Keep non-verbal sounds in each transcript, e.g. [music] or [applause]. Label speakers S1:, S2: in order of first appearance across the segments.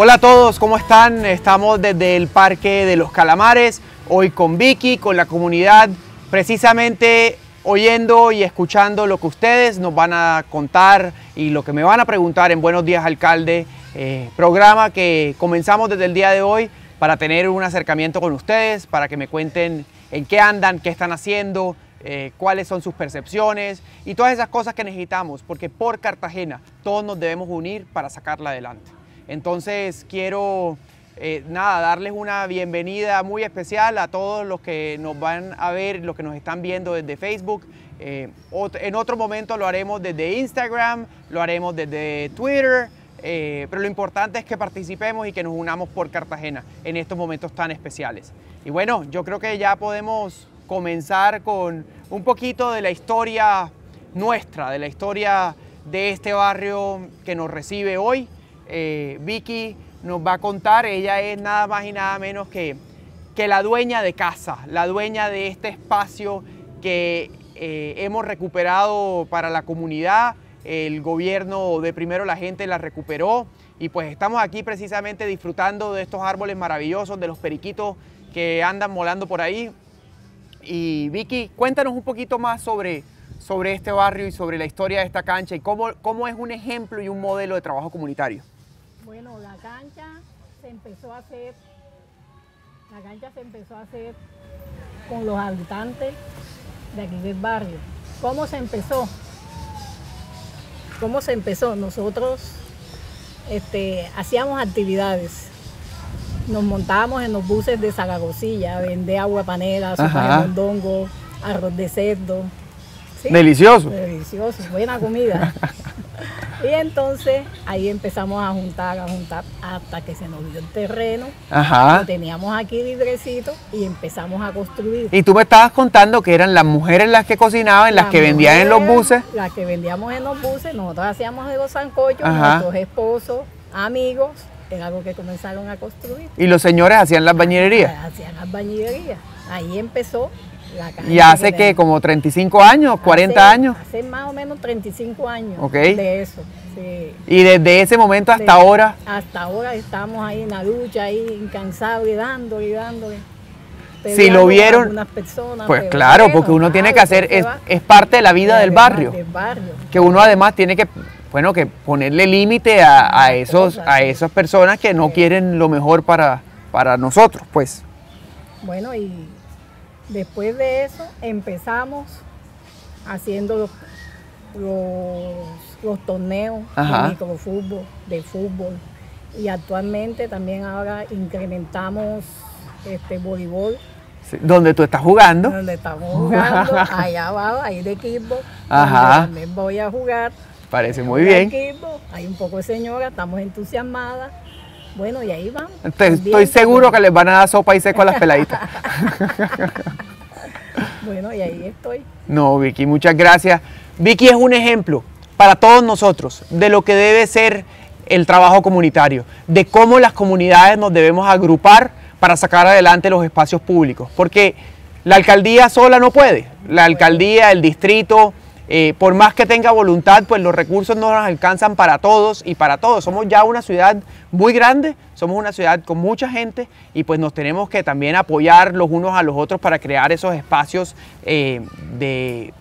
S1: Hola a todos, ¿cómo están? Estamos desde el Parque de los Calamares, hoy con Vicky, con la comunidad, precisamente oyendo y escuchando lo que ustedes nos van a contar y lo que me van a preguntar en Buenos Días Alcalde, eh, programa que comenzamos desde el día de hoy para tener un acercamiento con ustedes, para que me cuenten en qué andan, qué están haciendo, eh, cuáles son sus percepciones y todas esas cosas que necesitamos, porque por Cartagena todos nos debemos unir para sacarla adelante. Entonces quiero eh, nada, darles una bienvenida muy especial a todos los que nos van a ver, los que nos están viendo desde Facebook. Eh, en otro momento lo haremos desde Instagram, lo haremos desde Twitter, eh, pero lo importante es que participemos y que nos unamos por Cartagena en estos momentos tan especiales. Y bueno, yo creo que ya podemos comenzar con un poquito de la historia nuestra, de la historia de este barrio que nos recibe hoy. Eh, Vicky nos va a contar. Ella es nada más y nada menos que, que la dueña de casa, la dueña de este espacio que eh, hemos recuperado para la comunidad. El gobierno de primero la gente la recuperó y pues estamos aquí precisamente disfrutando de estos árboles maravillosos, de los periquitos que andan molando por ahí. Y Vicky, cuéntanos un poquito más sobre, sobre este barrio y sobre la historia de esta cancha y cómo, cómo es un ejemplo y un modelo de trabajo comunitario.
S2: Bueno, la cancha se empezó a hacer, la cancha se empezó a hacer con los habitantes de aquí del barrio. ¿Cómo se empezó? ¿Cómo se empezó? Nosotros este, hacíamos actividades. Nos montábamos en los buses de Zaragozilla, vender agua panela, sopa de mondongo, arroz de cerdo. Delicioso. Delicioso, buena comida. [laughs] y entonces ahí empezamos a juntar, a juntar, hasta que se nos dio el terreno. teníamos aquí librecito y empezamos a construir. Y tú me
S1: estabas contando que eran las mujeres las que cocinaban, las, que vendían en los buses.
S2: Las que vendíamos en los buses, nosotros hacíamos los zancochos, nuestros esposos, amigos, era algo que comenzaron a construir.
S1: ¿Y los señores hacían las bañilerías?
S2: Hacían las bañilerías. Ahí empezó
S1: y hace que, como 35 años, 40 años.
S2: Hace más o menos 35 años de eso.
S1: Y desde ese momento hasta ahora.
S2: Hasta ahora estamos ahí en la lucha, ahí incansable, dándole, dándole.
S1: Si lo vieron, personas, pues claro, porque uno tiene que hacer, es, es, parte de la vida del, barrio, del barrio. Que uno además tiene que bueno, que ponerle límite a, a, esos, a esas personas que no quieren lo mejor para, para nosotros, pues.
S2: Bueno, y Después de eso empezamos haciendo los, los, torneos de microfútbol, de fútbol. Y actualmente también ahora incrementamos este voleibol.
S1: ¿Dónde tú estás jugando. Donde
S2: estamos jugando, [laughs] allá abajo, ahí de equipo. Ajá. También voy a jugar.
S1: Parece muy bien.
S2: Equipo, hay un poco de señora, estamos entusiasmadas. Bueno, y ahí vamos.
S1: estoy seguro que les van a dar sopa y seco a las peladitas.
S2: [laughs] bueno, y ahí estoy.
S1: No, Vicky, muchas gracias. Vicky es un ejemplo para todos nosotros de lo que debe ser el trabajo comunitario, de cómo las comunidades nos debemos agrupar para sacar adelante los espacios públicos, porque la alcaldía sola no puede, la alcaldía, el distrito, eh, por más que tenga voluntad, pues los recursos no nos alcanzan para todos y para todos. Somos ya una ciudad muy grande, somos una ciudad con mucha gente y pues nos tenemos que también apoyar los unos a los otros para crear esos espacios eh, de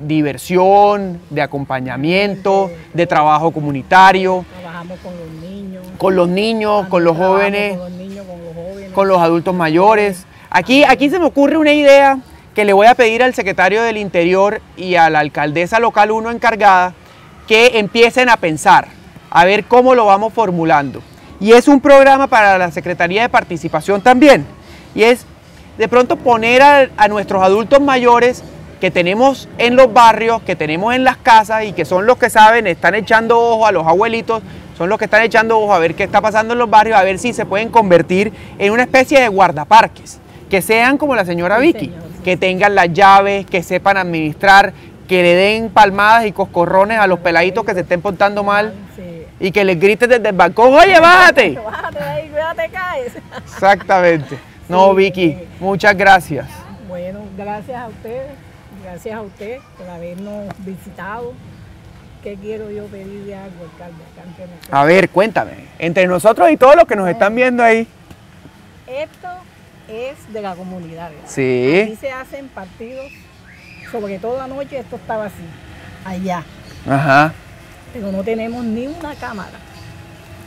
S1: diversión, de acompañamiento, de trabajo comunitario.
S2: Trabajamos con los
S1: niños. Con los jóvenes. Con los niños, con los jóvenes. Con los adultos mayores. Aquí, aquí se me ocurre una idea que le voy a pedir al secretario del Interior y a la alcaldesa local 1 encargada que empiecen a pensar, a ver cómo lo vamos formulando. Y es un programa para la Secretaría de Participación también. Y es de pronto poner a, nuestros adultos mayores que tenemos en los barrios, que tenemos en las casas y que son los que saben, están echando ojo a los abuelitos, son los que están echando ojo a ver qué está pasando en los barrios, a ver si se pueden convertir en una especie de guardaparques, que sean como la señora Vicky que tengan las llaves, que sepan administrar, que le den palmadas y coscorrones a los peladitos que se estén portando mal y que les griten desde el balcón, oye, bájate. [laughs] Bájate
S2: ahí, cuídate, caes.
S1: Exactamente. No, Vicky, muchas gracias. Ah,
S2: bueno, gracias a ustedes, gracias a usted por habernos visitado. ¿Qué quiero yo pedirle algo
S1: A ver, cuéntame, entre nosotros y todos los que nos están viendo ahí.
S2: Esto es de la comunidad. Sí. Aquí se hacen partidos, sobre todo noche esto estaba así, allá. Ajá. Pero no tenemos ni una cámara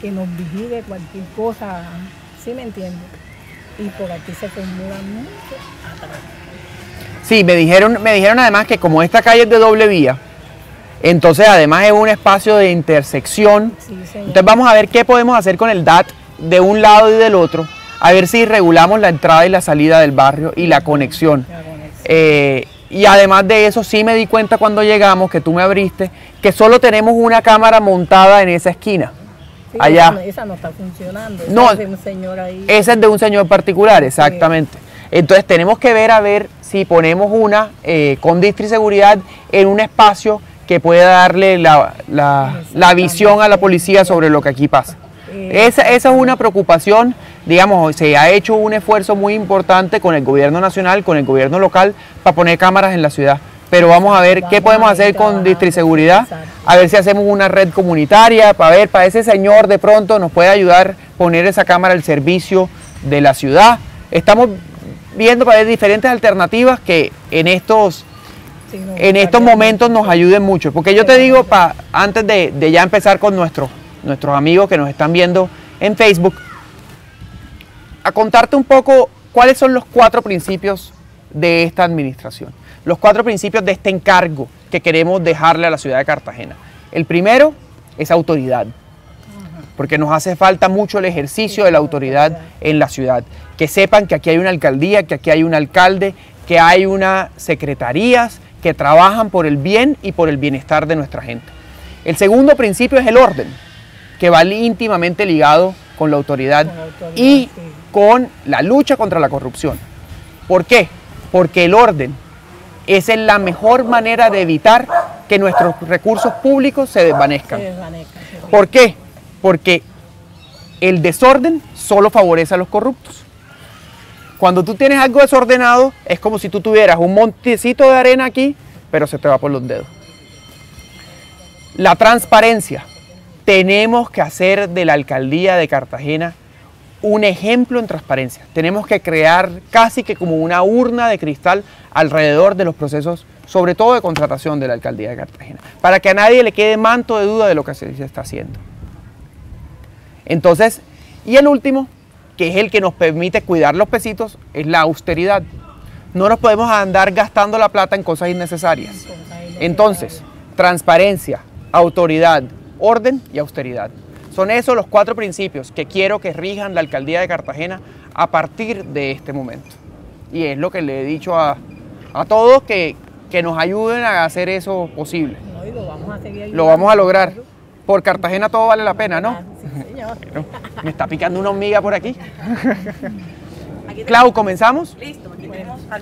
S2: que nos vigile cualquier cosa, ¿sí me entiendes? Y por aquí se formulan mucho
S1: Sí, me dijeron, me dijeron además que como esta calle es de doble vía, entonces además es un espacio de intersección. Sí, entonces vamos a ver qué podemos hacer con el DAT de un lado y del otro a ver si regulamos la entrada y la salida del barrio y la conexión. Eh, y además de eso, sí me di cuenta cuando llegamos, que tú me abriste, que solo tenemos una cámara montada en esa esquina. allá.
S2: Esa no, está funcionando. Esa es de un señor ahí.
S1: Esa es de un señor particular, exactamente. Entonces tenemos que ver a ver si ponemos una eh, con seguridad en un espacio que pueda darle la visión a la policía sobre lo que aquí pasa. Eh, esa, es una preocupación, digamos, se ha hecho un esfuerzo muy importante con el gobierno nacional, con el gobierno local, para poner cámaras en la ciudad. Pero vamos a ver qué podemos hacer con Distriseguridad, a ver si hacemos una red comunitaria, para ver, para ese señor de pronto nos puede ayudar a poner esa cámara al servicio de la ciudad. Estamos viendo para ver diferentes alternativas que en estos en estos momentos nos ayuden mucho. Porque yo te digo, antes de, de ya empezar con nuestro nuestros amigos que nos están viendo en Facebook, a contarte un poco cuáles son los cuatro principios de esta administración, los cuatro principios de este encargo que queremos dejarle a la ciudad de Cartagena. El primero es autoridad, porque nos hace falta mucho el ejercicio de la autoridad en la ciudad. Que sepan que aquí hay una alcaldía, que aquí hay un alcalde, que hay unas secretarías que trabajan por el bien y por el bienestar de nuestra gente. El segundo principio es el orden que va íntimamente ligado con la autoridad, y con la lucha contra la corrupción. ¿Por qué? Porque el orden es la mejor manera de evitar que nuestros recursos públicos se desvanezcan. ¿Por qué? Porque el desorden solo favorece a los corruptos. Cuando tú tienes algo desordenado, es como si tú tuvieras un montecito de arena aquí, pero se te va por los dedos. La transparencia, tenemos que hacer de la alcaldía de Cartagena un ejemplo en transparencia. Tenemos que crear casi que como una urna de cristal alrededor de los procesos, sobre todo de contratación de la alcaldía de Cartagena, para que a nadie le quede manto de duda de lo que se está haciendo. Entonces, y el último, que es el que nos permite cuidar los pesitos, es la austeridad. No nos podemos andar gastando la plata en cosas innecesarias. Entonces, transparencia, autoridad, orden y austeridad. Son esos los cuatro principios que quiero que rijan la alcaldía de Cartagena a partir de este momento. Y es lo que le he dicho a, todos que, nos ayuden a hacer eso posible.
S2: lo, vamos a lograr.
S1: Por Cartagena todo vale la pena, ¿no? Ah, sí, señor. me está picando una hormiga por aquí. Clau, ¿comenzamos?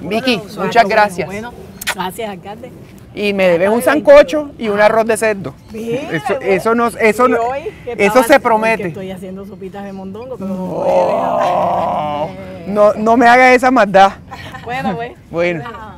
S1: Vicky, muchas gracias.
S2: gracias, alcalde
S1: y me deben un sancocho y un ah. arroz de cerdo. [laughs] eso, no, eso, eso se promete. Estoy
S2: haciendo sopitas de mondongo,
S1: no, no, me haga esa maldad. [laughs] Bueno, pues. Bueno. Ah.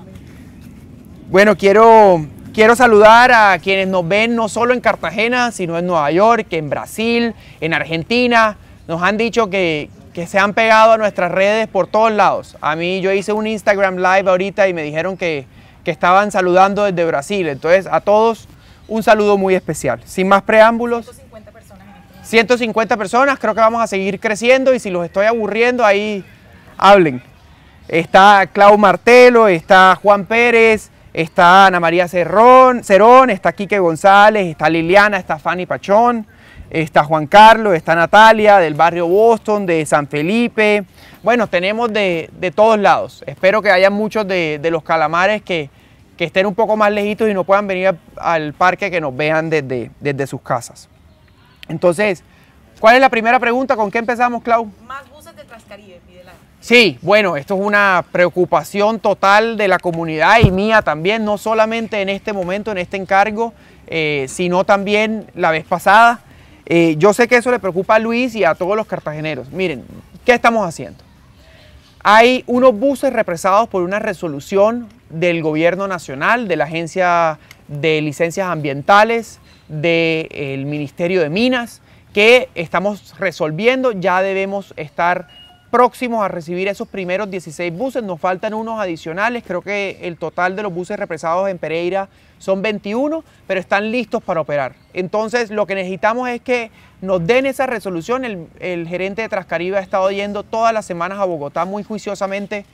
S1: Bueno, quiero, quiero saludar a quienes nos ven no solo en Cartagena, sino en Nueva York, en Brasil, en Argentina. Nos han dicho que se han pegado a nuestras redes por todos lados. A mí yo hice un Instagram live ahorita y me dijeron que, que estaban saludando desde Brasil. Entonces, a todos un saludo muy especial. Sin más preámbulos. 150 personas. 150 este personas, creo que vamos a seguir creciendo y si los estoy aburriendo, ahí hablen. Está Clau Martelo, está Juan Pérez, está Ana María Cerrón, Cerón, está Quique González, está Liliana, está Fanny Pachón está Juan Carlos, está Natalia del barrio Boston, de San Felipe. Bueno, tenemos de, todos lados. Espero que haya muchos de, los calamares que, estén un poco más lejitos y no puedan venir al parque que nos vean desde, desde sus casas. Entonces, ¿cuál es la primera pregunta? ¿Con qué empezamos, Clau? Más buses de Transcaribe, Sí, bueno, esto es una preocupación total de la comunidad y mía también, no solamente en este momento, en este encargo, eh, sino también la vez pasada. Eh, yo sé que eso le preocupa a Luis y a todos los cartageneros. Miren, ¿qué estamos haciendo? Hay unos buses represados por una resolución del gobierno nacional, de la Agencia de Licencias Ambientales, del Ministerio de Minas, que estamos resolviendo. Ya debemos estar próximos a recibir esos primeros 16 buses, nos faltan unos adicionales, creo que el total de los buses represados en Pereira son 21, pero están listos para operar. Entonces lo que necesitamos es que nos den esa resolución, el, gerente de Transcaribe ha estado yendo todas las semanas a Bogotá muy juiciosamente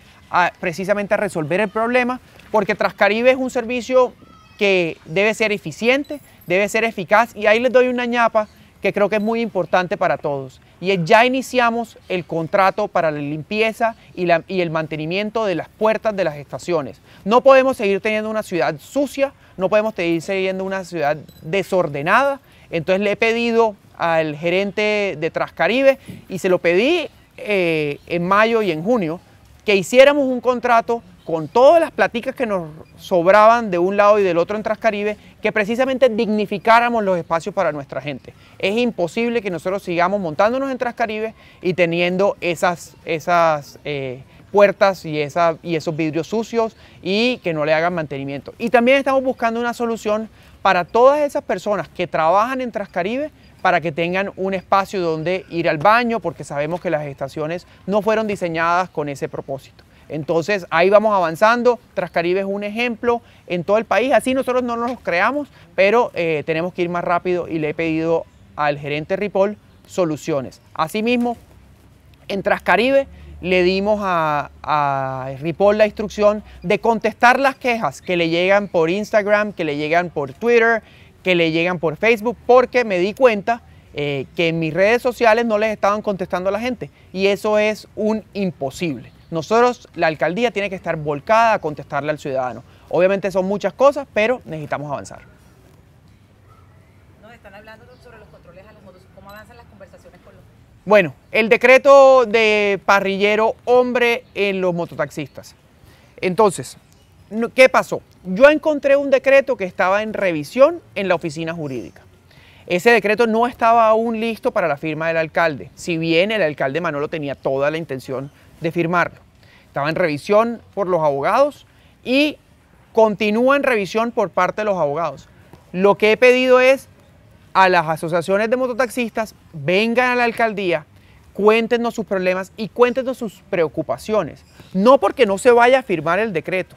S1: precisamente a resolver el problema, porque Transcaribe es un servicio que debe ser eficiente, debe ser eficaz y ahí les doy una ñapa que creo que es muy importante para todos. Y ya iniciamos el contrato para la limpieza y, el mantenimiento de las puertas de las estaciones. No podemos seguir teniendo una ciudad sucia, no podemos seguir teniendo una ciudad desordenada. Entonces le he pedido al gerente de Transcaribe y se lo pedí eh, en mayo y en junio que hiciéramos un contrato con todas las platicas que nos sobraban de un lado y del otro en Transcaribe, que precisamente dignificáramos los espacios para nuestra gente. Es imposible que nosotros sigamos montándonos en Transcaribe y teniendo esas, esas eh, puertas y, y esos vidrios sucios y que no le hagan mantenimiento. Y también estamos buscando una solución para todas esas personas que trabajan en Transcaribe para que tengan un espacio donde ir al baño, porque sabemos que las estaciones no fueron diseñadas con ese propósito. Entonces ahí vamos avanzando, Trascaribe es un ejemplo en todo el país, así nosotros no nos creamos, pero eh, tenemos que ir más rápido y le he pedido al gerente Ripoll soluciones. Asimismo, en Trascaribe le dimos a, Ripoll la instrucción de contestar las quejas que le llegan por Instagram, que le llegan por Twitter, que le llegan por Facebook, porque me di cuenta eh, que en mis redes sociales no les estaban contestando a la gente y eso es un imposible. Nosotros, la alcaldía tiene que estar volcada a contestarle al ciudadano. Obviamente son muchas cosas, pero necesitamos avanzar.
S3: Nos están hablando sobre los controles a los motos. ¿Cómo avanzan las conversaciones
S1: con los... Bueno, el decreto de parrillero hombre en los mototaxistas. Entonces, ¿qué pasó? Yo encontré un decreto que estaba en revisión en la oficina jurídica. Ese decreto no estaba aún listo para la firma del alcalde, si bien el alcalde Manolo tenía toda la intención de firmarlo. Estaba en revisión por los abogados y continúa en revisión por parte de los abogados. Lo que he pedido es a las asociaciones de mototaxistas, vengan a la alcaldía, cuéntenos sus problemas y cuéntenos sus preocupaciones. No porque no se vaya a firmar el decreto,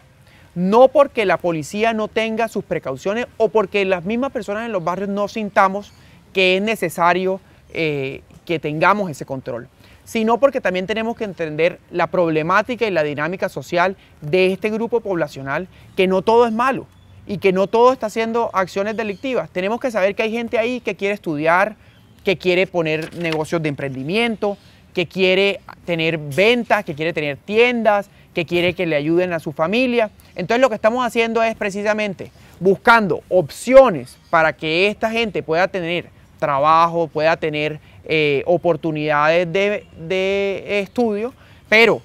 S1: no porque la policía no tenga sus precauciones o porque las mismas personas en los barrios no sintamos que es necesario eh, que tengamos ese control sino porque también tenemos que entender la problemática y la dinámica social de este grupo poblacional, que no todo es malo y que no todo está haciendo acciones delictivas. Tenemos que saber que hay gente ahí que quiere estudiar, que quiere poner negocios de emprendimiento, que quiere tener ventas, que quiere tener tiendas, que quiere que le ayuden a su familia. Entonces lo que estamos haciendo es precisamente buscando opciones para que esta gente pueda tener trabajo, pueda tener eh, oportunidades de, estudio, pero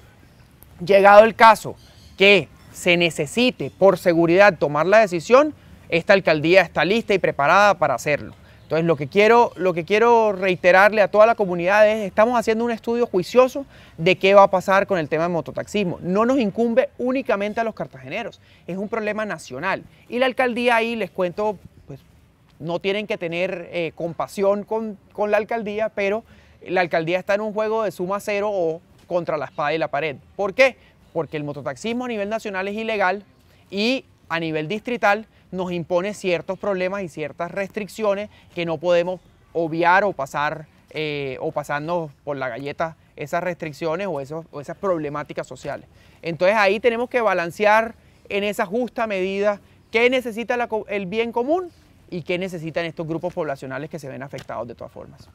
S1: llegado el caso que se necesite por seguridad tomar la decisión, esta alcaldía está lista y preparada para hacerlo. Entonces, lo que, quiero, lo que quiero reiterarle a toda la comunidad es, estamos haciendo un estudio juicioso de qué va a pasar con el tema de mototaxismo. No nos incumbe únicamente a los cartageneros, es un problema nacional. Y la alcaldía ahí, les cuento no tienen que tener eh, compasión con, la alcaldía, pero la alcaldía está en un juego de suma cero o contra la espada y la pared. ¿Por qué? Porque el mototaxismo a nivel nacional es ilegal y a nivel distrital nos impone ciertos problemas y ciertas restricciones que no podemos obviar o pasar eh, o pasarnos por la galleta esas restricciones o, esas problemáticas sociales. Entonces ahí tenemos que balancear en esa justa medida qué necesita el bien común y qué necesitan estos grupos poblacionales que se ven afectados de todas formas.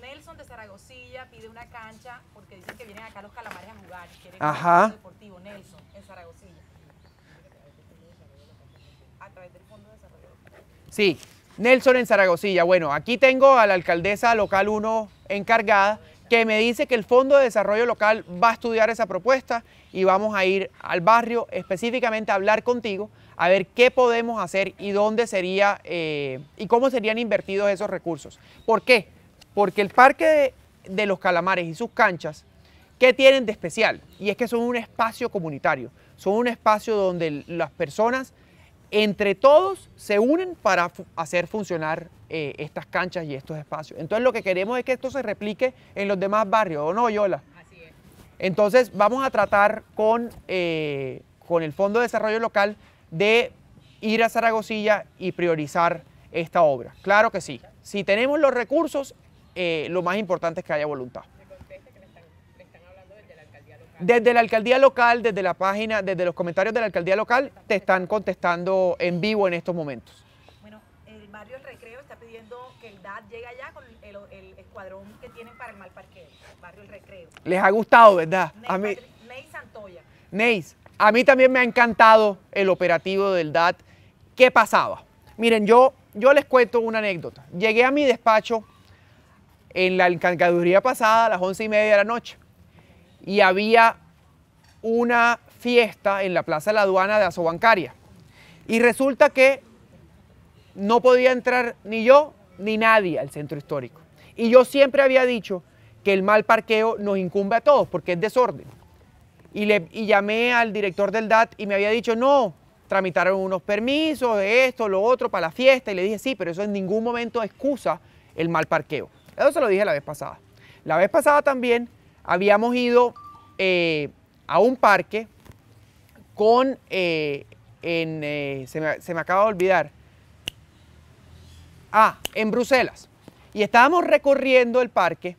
S3: Nelson de Zaragozilla pide una cancha porque dicen que vienen acá los
S1: calamares a jugar. Quieren Ajá. deportivo, Nelson, en A través del Fondo de Desarrollo. Sí, Nelson en Zaragocilla. Bueno, aquí tengo a la alcaldesa local 1 encargada que me dice que el Fondo de Desarrollo Local va a estudiar esa propuesta y vamos a ir al barrio específicamente a hablar contigo a ver qué podemos hacer y dónde sería eh, y cómo serían invertidos esos recursos. ¿Por qué? Porque el parque de, los calamares y sus canchas, ¿qué tienen de especial? Y es que son un espacio comunitario, son un espacio donde las personas entre todos se unen para hacer funcionar eh, estas canchas y estos espacios. Entonces lo que queremos es que esto se replique en los demás barrios, ¿o no, Yola? Entonces vamos a tratar con, eh, con el Fondo de Desarrollo Local de ir a Zaragozilla y priorizar esta obra. Claro que sí. Si tenemos los recursos, eh, lo más importante es que haya voluntad. Desde la alcaldía local, desde la página, desde los comentarios de la alcaldía local, te están contestando en vivo en estos momentos.
S2: Bueno, el barrio El Recreo está
S3: pidiendo que el DAT llegue allá con el, el escuadrón que tienen para el mal parqueo. Barrio El Recreo.
S1: Les ha gustado, ¿verdad? a mí, Santoya. a mí también me ha encantado el operativo del DAT. ¿Qué pasaba? Miren, yo, yo les cuento una anécdota. Llegué a mi despacho en la encargaduría pasada a las once y media de la noche y había una fiesta en la Plaza la Aduana de Asobancaria. Y resulta que no podía entrar ni yo ni nadie al centro histórico. Y yo siempre había dicho que el mal parqueo nos incumbe a todos porque es desorden. Y, le, llamé al director del DAT y me había dicho, no, tramitaron unos permisos, de esto, lo otro, para la fiesta. Y le dije, sí, pero eso en ningún momento excusa el mal parqueo. Eso se lo dije la vez pasada. La vez pasada también habíamos ido eh, a un parque con, eh, en, eh, se, me, se me acaba de olvidar, ah, en Bruselas. Y estábamos recorriendo el parque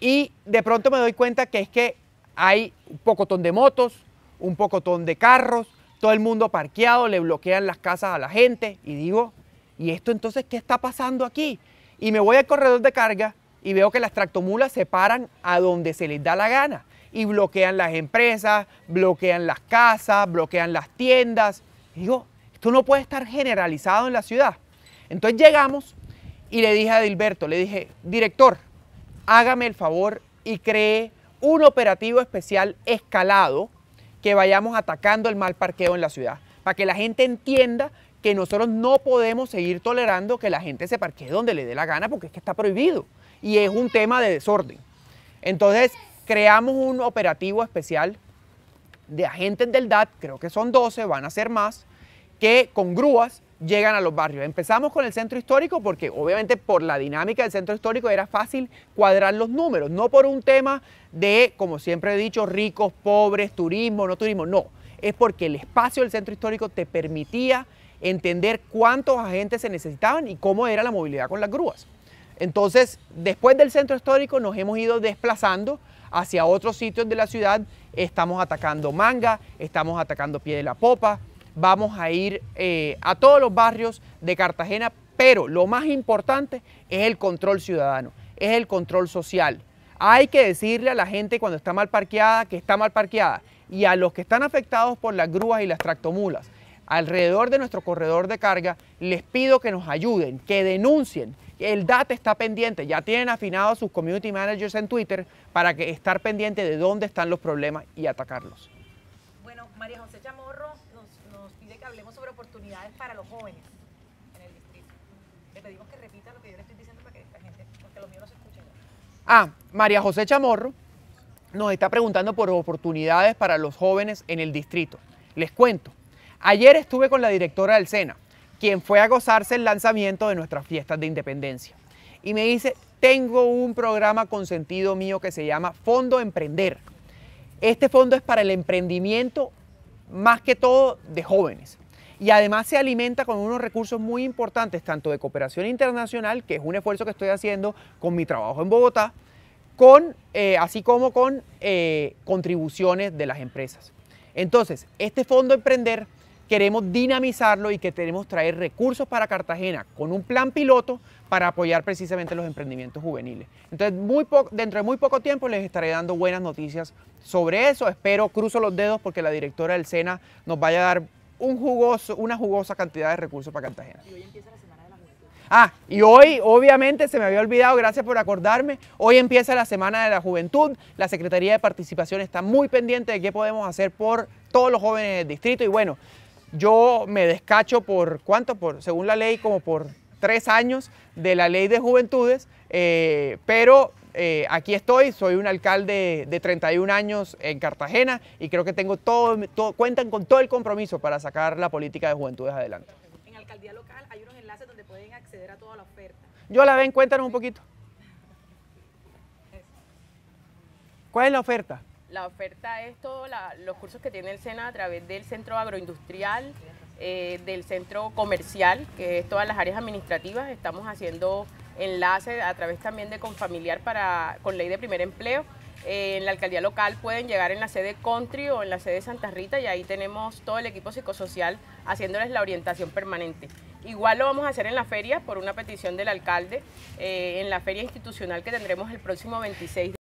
S1: y de pronto me doy cuenta que es que hay un pocotón de motos, un pocotón de carros, todo el mundo parqueado, le bloquean las casas a la gente. Y digo, ¿y esto entonces qué está pasando aquí? Y me voy al corredor de carga y veo que las tractomulas se paran a donde se les da la gana y bloquean las empresas, bloquean las casas, bloquean las tiendas. digo, esto no puede estar generalizado en la ciudad. Entonces llegamos y le dije a Dilberto, le dije, director, hágame el favor y cree un operativo especial escalado que vayamos atacando el mal parqueo en la ciudad, para que la gente entienda que nosotros no podemos seguir tolerando que la gente se parquee donde le dé la gana porque es que está prohibido y es un tema de desorden. Entonces, creamos un operativo especial de agentes del DAT, creo que son 12, van a ser más, que con grúas llegan a los barrios. Empezamos con el centro histórico porque obviamente por la dinámica del centro histórico era fácil cuadrar los números, no por un tema de, como siempre he dicho, ricos, pobres, turismo, no turismo, no, es porque el espacio del centro histórico te permitía entender cuántos agentes se necesitaban y cómo era la movilidad con las grúas. Entonces, después del centro histórico nos hemos ido desplazando hacia otros sitios de la ciudad, estamos atacando Manga, estamos atacando Pie de la Popa, Vamos a ir eh, a todos los barrios de Cartagena, pero lo más importante es el control ciudadano, es el control social. Hay que decirle a la gente cuando está mal parqueada que está mal parqueada y a los que están afectados por las grúas y las tractomulas alrededor de nuestro corredor de carga, les pido que nos ayuden, que denuncien. El DAT está pendiente, ya tienen a sus community managers en Twitter para que estar pendiente de dónde están los problemas y atacarlos. Bueno, Ah, María José Chamorro nos está preguntando por oportunidades para los jóvenes en el distrito. Les cuento, ayer estuve con la directora del SENA, quien fue a gozarse el lanzamiento de nuestras fiestas de independencia. Y me dice, tengo un programa consentido mío que se llama Fondo Emprender. Este fondo es para el emprendimiento más que todo de jóvenes y además se alimenta con unos recursos muy importantes, tanto de cooperación internacional, que es un esfuerzo que estoy haciendo con mi trabajo en Bogotá, con, eh, así como con eh, contribuciones de las empresas. Entonces, este Fondo Emprender queremos dinamizarlo y que tenemos traer recursos para Cartagena con un plan piloto para apoyar precisamente los emprendimientos juveniles. Entonces, dentro de muy poco tiempo les estaré dando buenas noticias sobre eso. Espero, cruzo los dedos porque la directora del SENA nos vaya a dar un jugoso, una jugosa cantidad de recursos para Cartagena.
S2: Y hoy empieza la Semana de la
S1: Juventud. Ah, y hoy, obviamente, se me había olvidado, gracias por acordarme, hoy empieza la Semana de la Juventud, la Secretaría de Participación está muy pendiente de qué podemos hacer por todos los jóvenes del distrito y bueno, yo me descacho por, ¿cuánto? Por, según la ley, como por tres años de la ley de juventudes, eh, pero eh, aquí estoy, soy un alcalde de 31 años en Cartagena y creo que tengo todo, cuentan con todo el compromiso para sacar la política de juventudes adelante.
S3: En alcaldía local hay unos enlaces donde pueden acceder a toda la
S2: oferta.
S1: Yo la ven, cuéntanos un poquito. ¿Cuál es la oferta?
S2: La oferta es todos los cursos que tiene el SENA a través del centro agroindustrial, eh, del centro comercial, que es todas las áreas administrativas. Estamos haciendo enlace a través también de Confamiliar para, con ley de primer empleo. Eh, en la alcaldía local pueden llegar en la sede Country o en la sede Santa Rita y ahí tenemos todo el equipo psicosocial haciéndoles la orientación permanente. Igual lo vamos a hacer en la feria por una petición del alcalde, eh, en la feria institucional que tendremos el próximo 26 de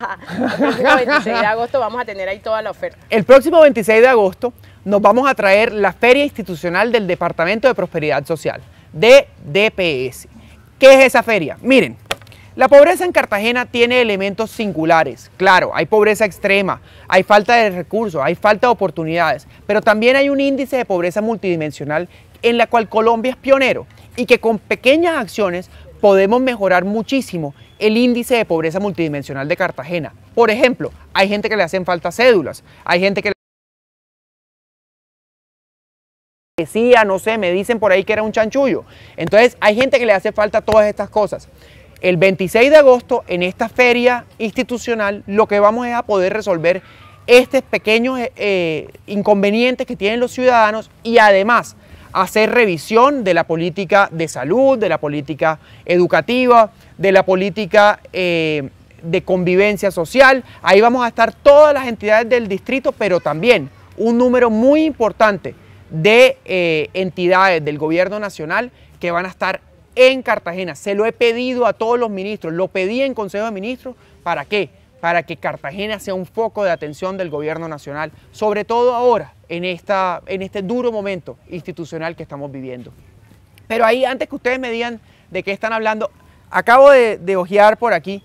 S2: [laughs] el próximo 26 de agosto vamos a tener ahí toda la oferta.
S1: El próximo 26 de agosto nos vamos a traer la Feria Institucional del Departamento de Prosperidad Social de DPS. ¿Qué es esa feria? Miren, la pobreza en Cartagena tiene elementos singulares. Claro, hay pobreza extrema, hay falta de recursos, hay falta de oportunidades, pero también hay un índice de pobreza multidimensional en la cual Colombia es pionero y que con pequeñas acciones podemos mejorar muchísimo el índice de pobreza multidimensional de Cartagena. Por ejemplo, hay gente que le hacen falta cédulas, hay gente que le decía, no sé, me dicen por ahí que era un chanchullo. Entonces hay gente que le hace falta todas estas cosas. El 26 de agosto, en esta feria institucional, lo que vamos es a poder resolver estos pequeños eh, eh, inconvenientes que tienen los ciudadanos y además hacer revisión de la política de salud, de la política educativa, de la política eh, de convivencia social. Ahí vamos a estar todas las entidades del distrito, pero también un número muy importante de eh, entidades del gobierno nacional que van a estar en Cartagena. Se lo he pedido a todos los ministros, lo pedí en Consejo de Ministros. ¿Para qué? Para que Cartagena sea un foco de atención del gobierno nacional, sobre todo ahora, en, esta, en este duro momento institucional que estamos viviendo. Pero ahí, antes que ustedes me digan de qué están hablando, acabo de, de ojear por aquí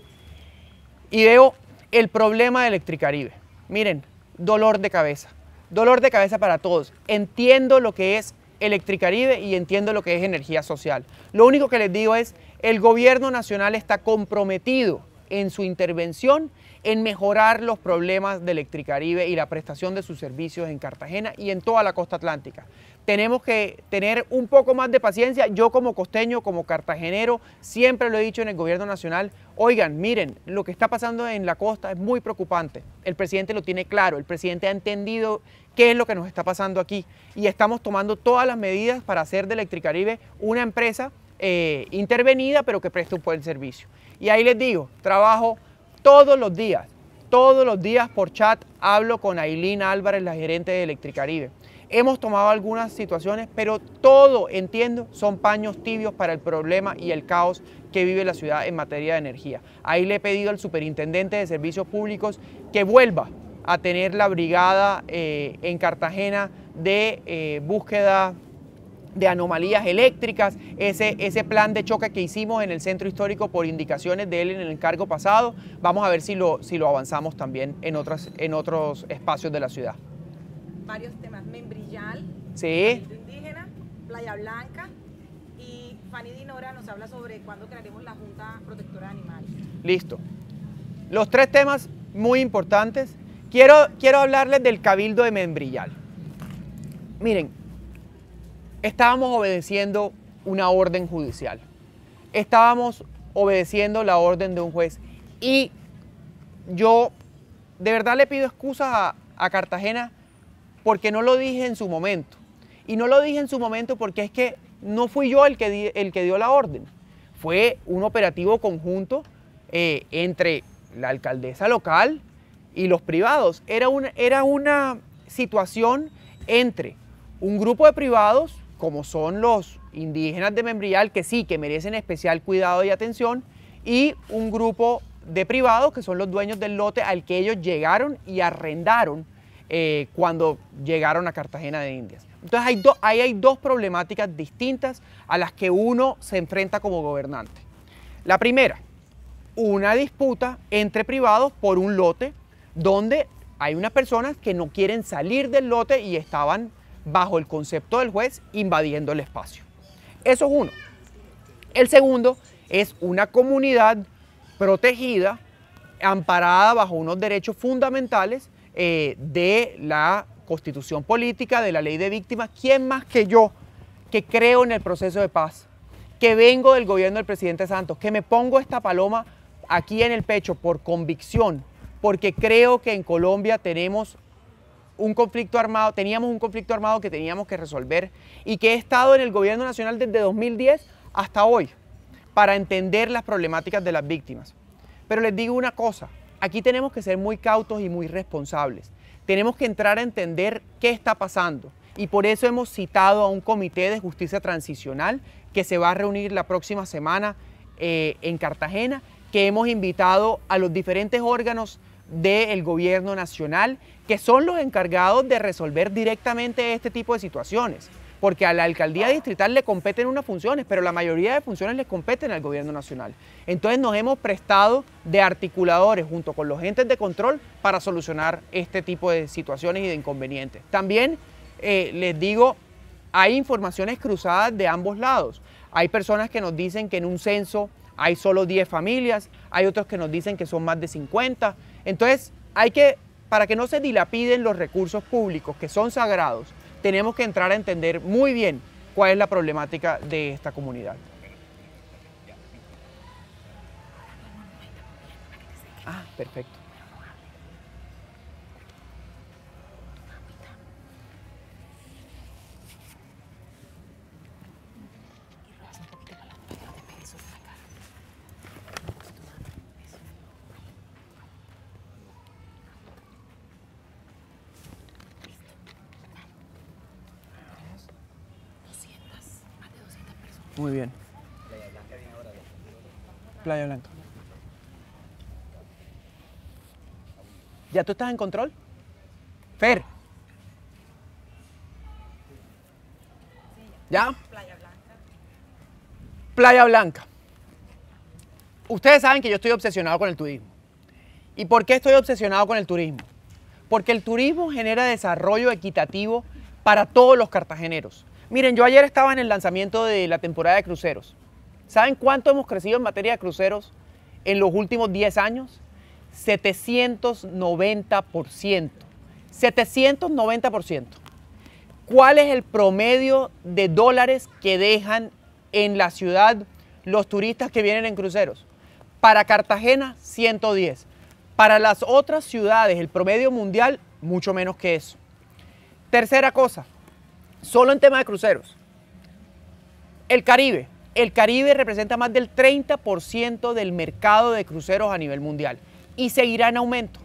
S1: y veo el problema de Electricaribe. Miren, dolor de cabeza dolor de cabeza para todos. Entiendo lo que es Electricaribe y entiendo lo que es energía social. Lo único que les digo es, el gobierno nacional está comprometido en su intervención en mejorar los problemas de Electricaribe y la prestación de sus servicios en Cartagena y en toda la costa atlántica. Tenemos que tener un poco más de paciencia. Yo como costeño, como cartagenero, siempre lo he dicho en el gobierno nacional, oigan, miren, lo que está pasando en la costa es muy preocupante. El presidente lo tiene claro, el presidente ha entendido qué es lo que nos está pasando aquí y estamos tomando todas las medidas para hacer de Electricaribe una empresa eh, intervenida, pero que preste un buen servicio. Y ahí les digo, trabajo todos los días, todos los días por chat hablo con Ailín Álvarez, la gerente de Electricaribe. Hemos tomado algunas situaciones, pero todo, entiendo, son paños tibios para el problema y el caos que vive la ciudad en materia de energía. Ahí le he pedido al superintendente de servicios públicos que vuelva a tener la brigada eh, en Cartagena de eh, búsqueda de anomalías eléctricas, ese, ese plan de choque que hicimos en el centro histórico por indicaciones de él en el encargo pasado. Vamos a ver si lo, si lo avanzamos también en, otras, en otros espacios de la ciudad.
S3: Varios temas, Membrillal, sí. indígena, Playa Blanca y Fanny Dinora nos habla sobre cuándo crearemos la Junta Protectora de Animales.
S1: Listo. Los tres temas muy importantes. Quiero, quiero hablarles del Cabildo de Membrillal. Miren, estábamos obedeciendo una orden judicial. Estábamos obedeciendo la orden de un juez. Y yo de verdad le pido excusas a, Cartagena porque no lo dije en su momento. Y no lo dije en su momento porque es que no fui yo el que, el que dio la orden. Fue un operativo conjunto eh, entre la alcaldesa local y los privados. Era una, era una situación entre un grupo de privados como son los indígenas de Membrial, que sí, que merecen especial cuidado y atención, y un grupo de privados, que son los dueños del lote al que ellos llegaron y arrendaron eh, cuando llegaron a Cartagena de Indias. Entonces hay ahí hay dos problemáticas distintas a las que uno se enfrenta como gobernante. La primera, una disputa entre privados por un lote donde hay unas personas que no quieren salir del lote y estaban bajo el concepto del juez invadiendo el espacio. Eso es uno. El segundo es una comunidad protegida, amparada bajo unos derechos fundamentales eh, de la constitución política, de la ley de víctimas. ¿Quién más que yo que creo en el proceso de paz, que vengo del gobierno del presidente Santos, que me pongo esta paloma aquí en el pecho por convicción, porque creo que en Colombia tenemos un conflicto armado, teníamos un conflicto armado que teníamos que resolver y que he estado en el gobierno nacional desde 2010 hasta hoy para entender las problemáticas de las víctimas. Pero les digo una cosa, aquí tenemos que ser muy cautos y muy responsables. Tenemos que entrar a entender qué está pasando y por eso hemos citado a un comité de justicia transicional que se va a reunir la próxima semana eh, en Cartagena, que hemos invitado a los diferentes órganos del gobierno nacional, que son los encargados de resolver directamente este tipo de situaciones. Porque a la alcaldía distrital le competen unas funciones, pero la mayoría de funciones le competen al gobierno nacional. Entonces nos hemos prestado de articuladores junto con los entes de control para solucionar este tipo de situaciones y de inconvenientes. También eh, les digo, hay informaciones cruzadas de ambos lados. Hay personas que nos dicen que en un censo hay solo 10 familias, hay otros que nos dicen que son más de 50. Entonces, hay que, para que no se dilapiden los recursos públicos que son sagrados, tenemos que entrar a entender muy bien cuál es la problemática de esta comunidad. Ah, perfecto. Muy bien. Playa Blanca ¿Ya tú estás en control? Fer. ¿Ya? Playa Blanca. Playa Blanca. Ustedes saben que yo estoy obsesionado con el turismo. ¿Y por qué estoy obsesionado con el turismo? Porque el turismo genera desarrollo equitativo para todos los cartageneros. Miren, yo ayer estaba en el lanzamiento de la temporada de cruceros. ¿Saben cuánto hemos crecido en materia de cruceros en los últimos 10 años? 790%. 790%. ¿Cuál es el promedio de dólares que dejan en la ciudad los turistas que vienen en cruceros? Para Cartagena, 110. Para las otras ciudades, el promedio mundial, mucho menos que eso. Tercera cosa, solo en tema de cruceros. El Caribe. El Caribe representa más del 30% del mercado de cruceros a nivel mundial y seguirá en aumento.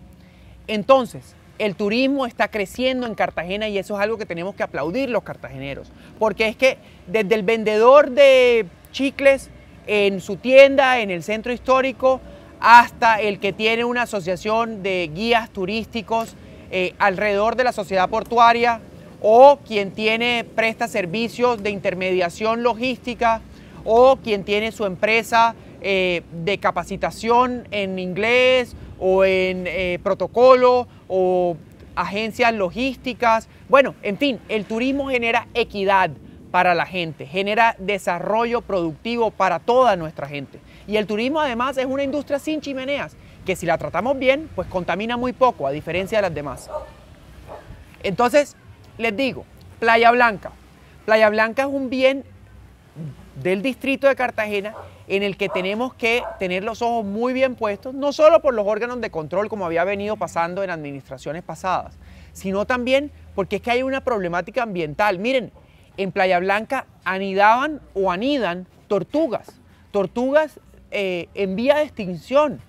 S1: Entonces, el turismo está creciendo en Cartagena y eso es algo que tenemos que aplaudir los cartageneros, porque es que desde el vendedor de chicles en su tienda, en el centro histórico, hasta el que tiene una asociación de guías turísticos eh, alrededor de la sociedad portuaria, o quien tiene, presta servicios de intermediación logística o quien tiene su empresa eh, de capacitación en inglés o en eh, protocolo o agencias logísticas. Bueno, en fin, el turismo genera equidad para la gente, genera desarrollo productivo para toda nuestra gente. Y el turismo además es una industria sin chimeneas, que si la tratamos bien, pues contamina muy poco, a diferencia de las demás. Entonces, les digo, Playa Blanca. Playa Blanca es un bien del distrito de Cartagena en el que tenemos que tener los ojos muy bien puestos, no solo por los órganos de control como había venido pasando en administraciones pasadas, sino también porque es que hay una problemática ambiental. Miren, en Playa Blanca anidaban o anidan tortugas, tortugas eh, en vía de extinción.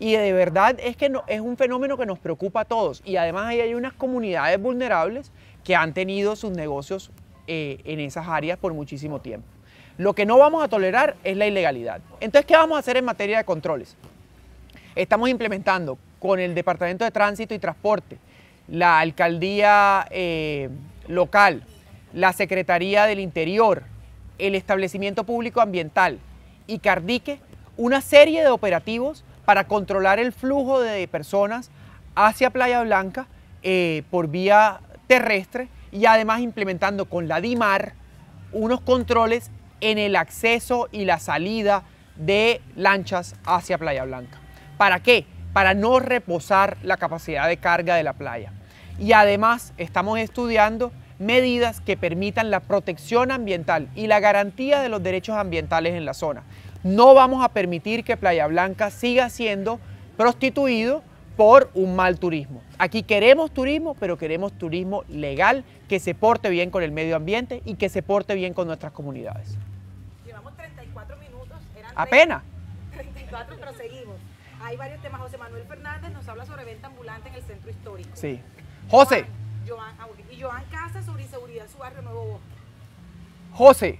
S1: Y de verdad es que es un fenómeno que nos preocupa a todos. Y además ahí hay unas comunidades vulnerables que han tenido sus negocios eh, en esas áreas por muchísimo tiempo. Lo que no vamos a tolerar es la ilegalidad. Entonces, ¿qué vamos a hacer en materia de controles? Estamos implementando con el Departamento de Tránsito y Transporte, la Alcaldía eh, local, la Secretaría del Interior, el Establecimiento Público Ambiental y Cardique, una serie de operativos para controlar el flujo de personas hacia Playa Blanca eh, por vía terrestre y además implementando con la DIMAR unos controles en el acceso y la salida de lanchas hacia Playa Blanca. ¿Para qué? Para no reposar la capacidad de carga de la playa. Y además estamos estudiando medidas que permitan la protección ambiental y la garantía de los derechos ambientales en la zona. No vamos a permitir que Playa Blanca siga siendo prostituido por un mal turismo. Aquí queremos turismo, pero queremos turismo legal, que se porte bien con el medio ambiente y que se porte bien con nuestras comunidades.
S3: Llevamos 34 minutos. Eran Apenas. 34, pero seguimos. Hay varios temas. José Manuel Fernández nos habla sobre venta ambulante en el centro histórico. Sí. José. Ah, y Joan Casa sobre inseguridad en su barrio Nuevo Bosque.
S1: José,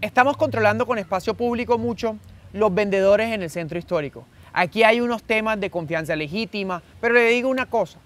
S1: estamos controlando con espacio público mucho los vendedores en el centro histórico. Aquí hay unos temas de confianza legítima, pero le digo una cosa,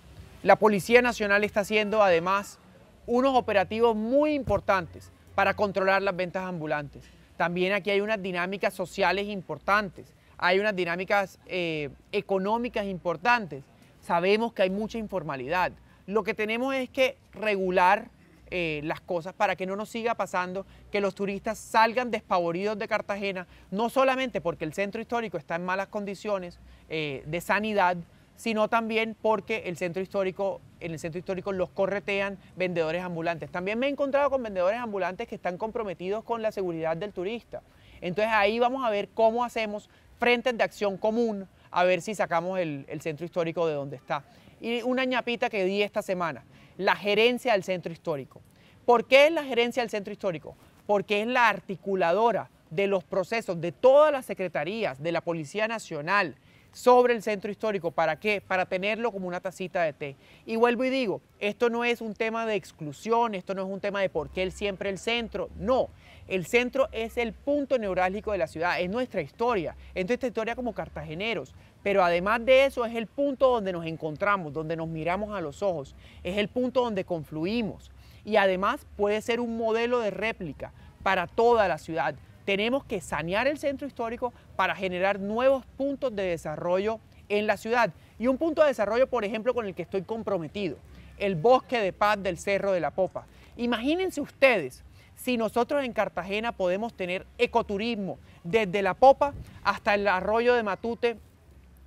S1: la Policía Nacional está haciendo además unos operativos muy importantes para controlar las ventas ambulantes. También aquí hay unas dinámicas sociales importantes, hay unas dinámicas eh, económicas importantes. Sabemos que hay mucha informalidad. Lo que tenemos es que regular eh, las cosas para que no nos siga pasando que los turistas salgan despavoridos de Cartagena, no solamente porque el centro histórico está en malas condiciones eh, de sanidad, sino también porque el centro histórico, en el centro histórico los corretean vendedores ambulantes. También me he encontrado con vendedores ambulantes que están comprometidos con la seguridad del turista. Entonces ahí vamos a ver cómo hacemos frentes de acción común, a ver si sacamos el, el centro histórico de donde está. Y una ñapita que di esta semana la gerencia del centro histórico. ¿Por qué es la gerencia del centro histórico? Porque es la articuladora de los procesos de todas las secretarías, de la Policía Nacional, sobre el centro histórico. ¿Para qué? Para tenerlo como una tacita de té. Y vuelvo y digo, esto no es un tema de exclusión, esto no es un tema de por qué él siempre el centro. No, el centro es el punto neurálgico de la ciudad, es nuestra historia, es nuestra historia como cartageneros. Pero además de eso es el punto donde nos encontramos, donde nos miramos a los ojos, es el punto donde confluimos. Y además puede ser un modelo de réplica para toda la ciudad. Tenemos que sanear el centro histórico para generar nuevos puntos de desarrollo en la ciudad. Y un punto de desarrollo, por ejemplo, con el que estoy comprometido, el bosque de paz del Cerro de la Popa. Imagínense ustedes si nosotros en Cartagena podemos tener ecoturismo desde la Popa hasta el arroyo de Matute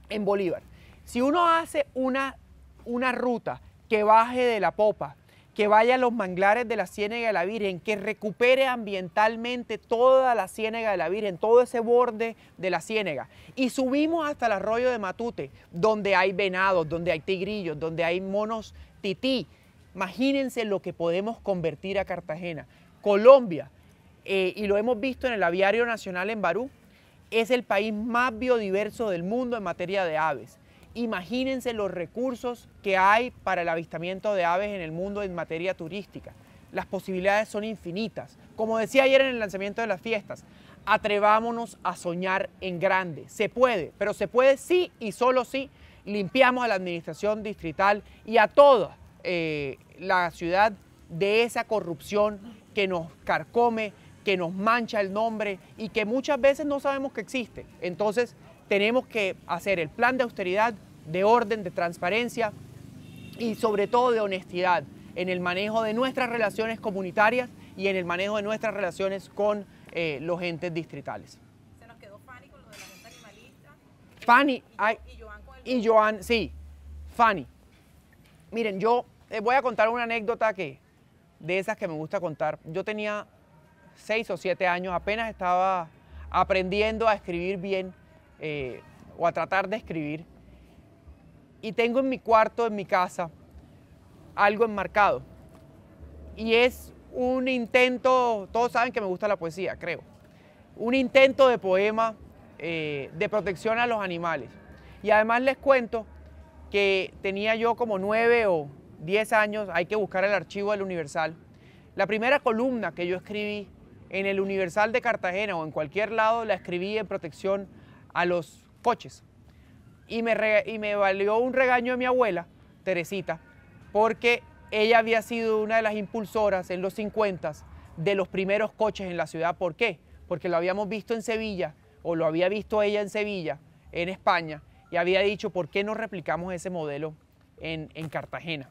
S1: en Bolívar. Si uno hace una, una ruta que baje de la popa, que vaya a los manglares de la Ciénaga de la Virgen, que recupere ambientalmente toda la Ciénaga de la Virgen, todo ese borde de la Ciénaga, Y subimos hasta el arroyo de Matute, donde hay venados, donde hay tigrillos, donde hay monos tití. Imagínense lo que podemos convertir a Cartagena. Colombia, eh, y lo hemos visto en el aviario nacional en Barú, es el país más biodiverso del mundo en materia de aves. Imagínense los recursos que hay para el avistamiento de aves en el mundo en materia turística. Las posibilidades son infinitas. Como decía ayer en el lanzamiento de las fiestas, atrevámonos a soñar en grande. Se puede, pero se puede sí y solo sí. Limpiamos a la administración distrital y a toda eh, la ciudad de esa corrupción que nos carcome, que nos mancha el nombre y que muchas veces no sabemos que existe. Entonces tenemos que hacer el plan de austeridad, de orden, de transparencia y sobre todo de honestidad en el manejo de nuestras relaciones comunitarias y en el manejo de nuestras relaciones con eh, los entes distritales. Se nos quedó Fanny con lo de la animalista. Fanny, y, y, Joan, sí, Fanny. Miren, yo les eh, voy a contar una anécdota que, de esas que me gusta contar. Yo tenía seis o siete años apenas estaba aprendiendo a escribir bien eh, o a tratar de escribir. Y tengo en mi cuarto, en mi casa, algo enmarcado. Y es un intento, todos saben que me gusta la poesía, creo, un intento de poema eh, de protección a los animales. Y además les cuento que tenía yo como nueve o diez años, hay que buscar el archivo del Universal. La primera columna que yo escribí en el Universal de Cartagena o en cualquier lado, la escribí en protección a los coches. Y me, valió un regaño de mi abuela, Teresita, porque ella había sido una de las impulsoras en los 50 de los primeros coches en la ciudad. ¿Por qué? Porque lo habíamos visto en Sevilla, o lo había visto ella en Sevilla, en España, y había dicho, ¿por qué no replicamos ese modelo en Cartagena?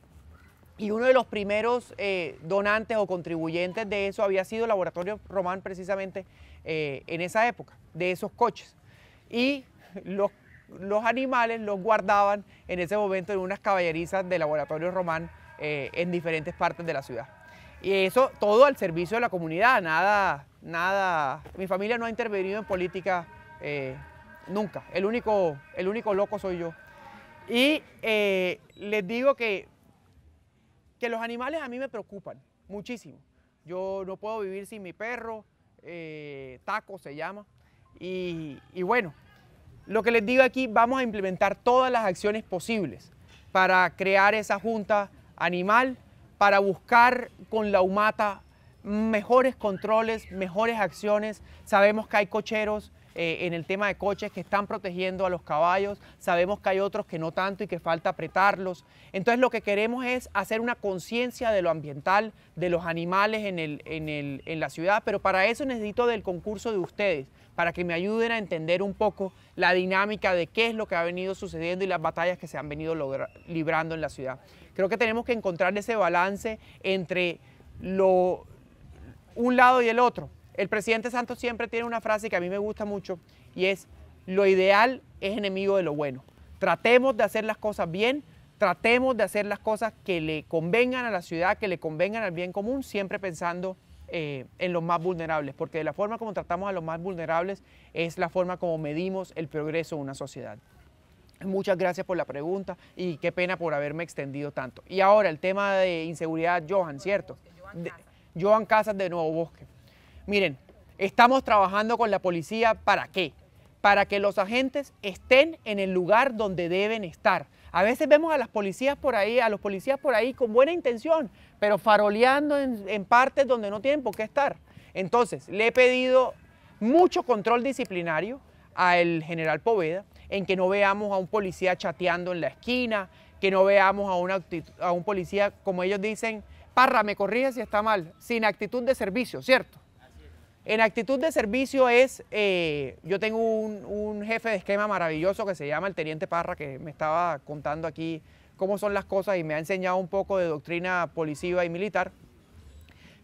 S1: Y uno de los primeros eh, donantes o contribuyentes de eso había sido el Laboratorio Román precisamente eh, en esa época, de esos coches. Y los, los, animales los guardaban en ese momento en unas caballerizas de Laboratorio Román eh, en diferentes partes de la ciudad. Y eso todo al servicio de la comunidad, nada, nada. Mi familia no ha intervenido en política nunca. El único, el único loco soy yo. Y les digo que que los animales a mí me preocupan muchísimo. Yo no puedo vivir sin mi perro, eh, Taco se llama. Y, y bueno, lo que les digo aquí, vamos a implementar todas las acciones posibles para crear esa junta animal, para buscar con la humata mejores controles, mejores acciones. Sabemos que hay cocheros eh, en el tema de coches que están protegiendo a los caballos, sabemos que hay otros que no tanto y que falta apretarlos. Entonces lo que queremos es hacer una conciencia de lo ambiental, de los animales en, la ciudad, pero para eso necesito del concurso de ustedes, para que me ayuden a entender un poco la dinámica de qué es lo que ha venido sucediendo y las batallas que se han venido librando en la ciudad. Creo que tenemos que encontrar ese balance entre lo, un lado y el otro. El presidente Santos siempre tiene una frase que a mí me gusta mucho y es, lo ideal es enemigo de lo bueno. Tratemos de hacer las cosas bien, tratemos de hacer las cosas que le convengan a la ciudad, que le convengan al bien común, siempre pensando eh, en los más vulnerables, porque de la forma como tratamos a los más vulnerables es la forma como medimos el progreso de una sociedad. Muchas gracias por la pregunta y qué pena por haberme extendido tanto. Y ahora el tema de inseguridad, Johan, ¿cierto? Johan Casas de Nuevo Bosque. Miren, estamos trabajando con la policía para qué? Para que los agentes estén en el lugar donde deben estar. A veces vemos a las policías por ahí, a los policías por ahí con buena intención, pero faroleando en, partes donde no tienen por qué estar. Entonces, le he pedido mucho control disciplinario al general Poveda en que no veamos a un policía chateando en la esquina, que no veamos a, a un policía, como ellos dicen, parra, me corrige si está mal, sin actitud de servicio, ¿cierto? En actitud de servicio es, eh, yo tengo un, un, jefe de esquema maravilloso que se llama el Teniente Parra, que me estaba contando aquí cómo son las cosas y me ha enseñado un poco de doctrina policiva y militar.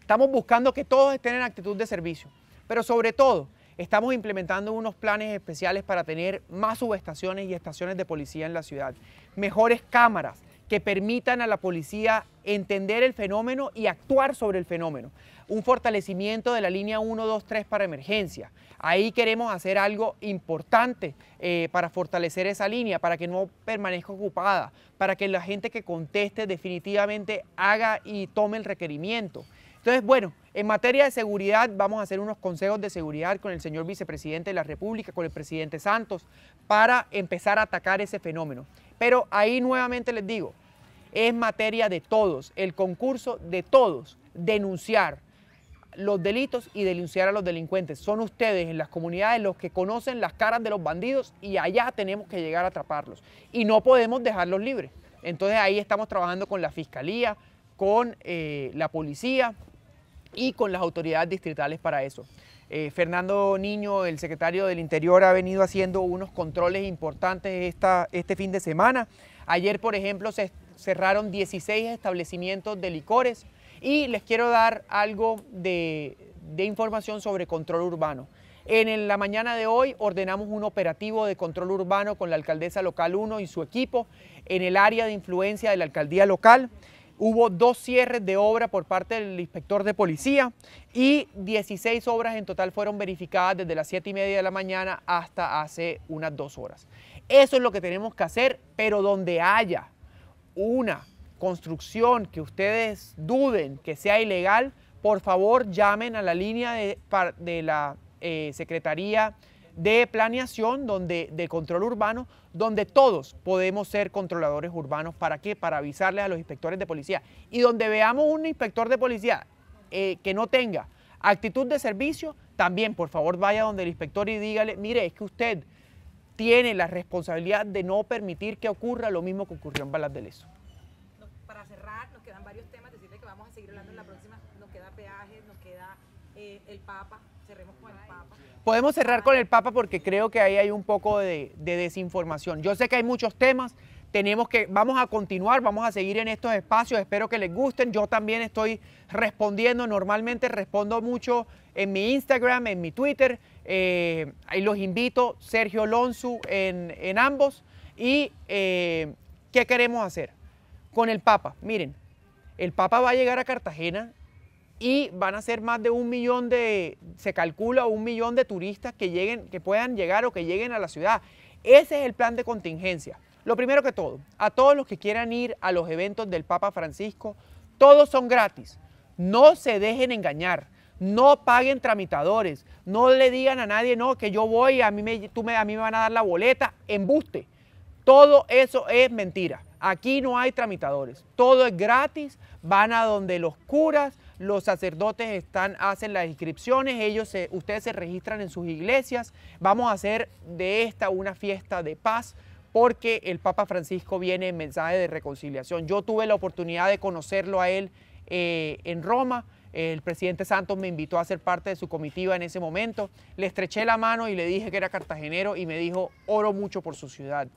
S1: Estamos buscando que todos estén en actitud de servicio, pero sobre todo estamos implementando unos planes especiales para tener más subestaciones y estaciones de policía en la ciudad, mejores cámaras, que permitan a la policía entender el fenómeno y actuar sobre el fenómeno. Un fortalecimiento de la línea 123 para emergencia. Ahí queremos hacer algo importante eh, para fortalecer esa línea, para que no permanezca ocupada, para que la gente que conteste definitivamente haga y tome el requerimiento. Entonces, bueno, en materia de seguridad vamos a hacer unos consejos de seguridad con el señor vicepresidente de la República, con el presidente Santos, para empezar a atacar ese fenómeno. Pero ahí nuevamente les digo, es materia de todos, el concurso de todos, denunciar los delitos y denunciar a los delincuentes. Son ustedes en las comunidades los que conocen las caras de los bandidos y allá tenemos que llegar a atraparlos. Y no podemos dejarlos libres. Entonces ahí estamos trabajando con la fiscalía, con eh, la policía y con las autoridades distritales para eso. Eh, Fernando Niño, el secretario del Interior, ha venido haciendo unos controles importantes esta, este fin de semana. Ayer, por ejemplo, se, cerraron 16 establecimientos de licores y les quiero dar algo de, información sobre control urbano. En la mañana de hoy ordenamos un operativo de control urbano con la alcaldesa local 1 y su equipo en el área de influencia de la alcaldía local. Hubo dos cierres de obra por parte del inspector de policía y 16 obras en total fueron verificadas desde las 7 y media de la mañana hasta hace unas dos horas. Eso es lo que tenemos que hacer, pero donde haya una construcción que ustedes duden que sea ilegal, por favor llamen a la línea de, la eh, Secretaría de Planeación, donde, de Control Urbano, donde todos podemos ser controladores urbanos. ¿Para qué? Para avisarles a los inspectores de policía. Y donde veamos un inspector de policía eh, que no tenga actitud de servicio, también por favor vaya donde el inspector y dígale, mire, es que usted tiene la responsabilidad de no permitir que ocurra lo mismo que ocurrió en Balas del Eso.
S3: Para cerrar, nos quedan varios temas, decirle que vamos a seguir hablando en la próxima, nos queda peaje, nos queda eh, el Papa, cerremos con el Papa.
S1: Podemos cerrar con el Papa porque creo que ahí hay un poco de, desinformación. Yo sé que hay muchos temas, tenemos que, vamos a continuar, vamos a seguir en estos espacios, espero que les gusten, yo también estoy respondiendo, normalmente respondo mucho en mi Instagram, en mi Twitter, ahí eh, los invito, Sergio Alonso en, ambos. ¿Y eh, qué queremos hacer? Con el Papa, miren, el Papa va a llegar a Cartagena y van a ser más de un millón de, se calcula un millón de turistas que lleguen, que puedan llegar o que lleguen a la ciudad. Ese es el plan de contingencia. Lo primero que todo, a todos los que quieran ir a los eventos del Papa Francisco, todos son gratis. No se dejen engañar. No paguen tramitadores, no le digan a nadie, no, que yo voy, a mí me, tú a mí me van a dar la boleta, embuste. Todo eso es mentira. Aquí no hay tramitadores, todo es gratis, van a donde los curas, los sacerdotes están, hacen las inscripciones, ellos ustedes se registran en sus iglesias. Vamos a hacer de esta una fiesta de paz porque el Papa Francisco viene en mensaje de reconciliación. Yo tuve la oportunidad de conocerlo a él eh, en Roma. El presidente Santos me invitó a ser parte de su comitiva en ese momento. Le estreché la mano y le dije que era cartagenero y me dijo, oro mucho por su ciudad.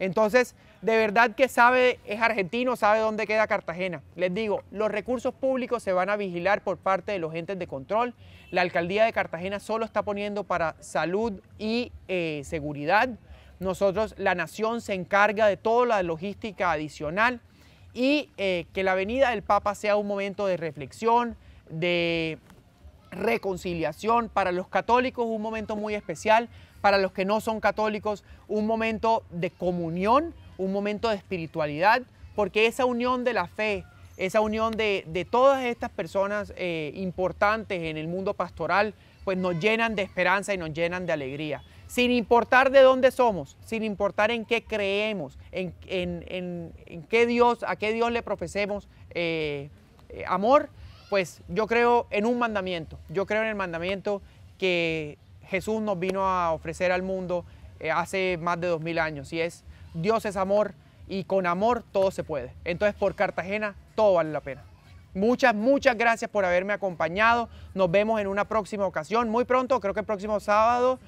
S1: Entonces, de verdad que sabe, es argentino, sabe dónde queda Cartagena. Les digo, los recursos públicos se van a vigilar por parte de los entes de control. La alcaldía de Cartagena solo está poniendo para salud y eh, seguridad. Nosotros, la nación se encarga de toda la logística adicional y eh, que la venida del Papa sea un momento de reflexión, de reconciliación. Para los católicos un momento muy especial, para los que no son católicos un momento de comunión, un momento de espiritualidad, porque esa unión de la fe, esa unión de, todas estas personas eh, importantes en el mundo pastoral, pues nos llenan de esperanza y nos llenan de alegría. Sin importar de dónde somos, sin importar en qué creemos, en, en, qué Dios, a qué Dios le profesemos eh, eh, amor, pues yo creo en un mandamiento, yo creo en el mandamiento que Jesús nos vino a ofrecer al mundo eh, hace más de dos mil años y es Dios es amor y con amor todo se puede. Entonces por Cartagena todo vale la pena. Muchas, muchas gracias por haberme acompañado. Nos vemos en una próxima ocasión, muy pronto, creo que el próximo sábado.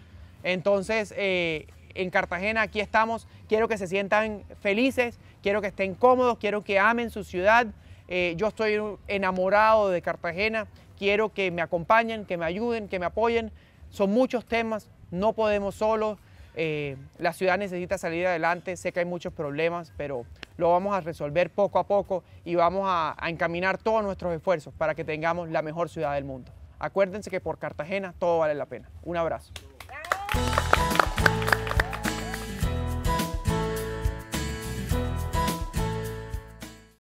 S1: Entonces, eh, en Cartagena aquí estamos. Quiero que se sientan felices, quiero que estén cómodos, quiero que amen su ciudad eh, yo estoy enamorado de Cartagena, quiero que me acompañen, que me ayuden, que me apoyen. Son muchos temas, no podemos solos. Eh, la ciudad necesita salir adelante, sé que hay muchos problemas, pero lo vamos a resolver poco a poco y vamos a encaminar todos nuestros esfuerzos para que tengamos la mejor ciudad del mundo. Acuérdense que por Cartagena todo vale la pena. Un abrazo.